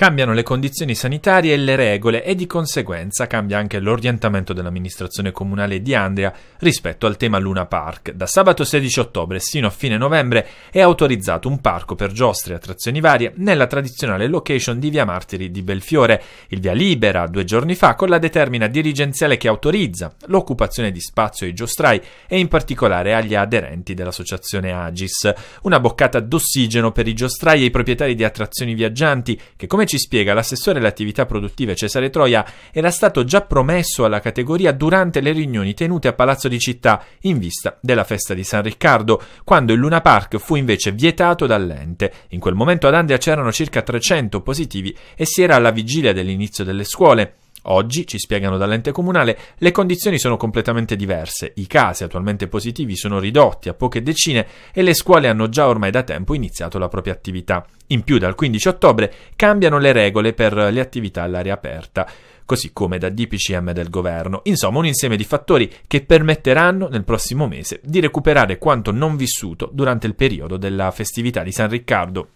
Cambiano le condizioni sanitarie e le regole e di conseguenza cambia anche l'orientamento dell'amministrazione comunale di Andria rispetto al tema Luna Park. Da sabato 16 ottobre sino a fine novembre è autorizzato un parco per giostre e attrazioni varie nella tradizionale location di Via Martiri di Belfiore. Il Via Libera due giorni fa con la determina dirigenziale che autorizza l'occupazione di spazio ai giostrai e in particolare agli aderenti dell'associazione Agis. Una boccata d'ossigeno per i giostrai e i proprietari di attrazioni viaggianti che come ci spiega l'assessore alle attività produttive Cesare Troia era stato già promesso alla categoria durante le riunioni tenute a Palazzo di Città in vista della festa di San Riccardo, quando il Luna Park fu invece vietato dall'ente. In quel momento ad Andria c'erano circa 300 positivi e si era alla vigilia dell'inizio delle scuole. Oggi, ci spiegano dall'ente comunale, le condizioni sono completamente diverse, i casi attualmente positivi sono ridotti a poche decine e le scuole hanno già ormai da tempo iniziato la propria attività. In più, dal 15 ottobre cambiano le regole per le attività all'aria aperta così come da DPCM del governo. Insomma, un insieme di fattori che permetteranno nel prossimo mese di recuperare quanto non vissuto durante il periodo della festività di San Riccardo.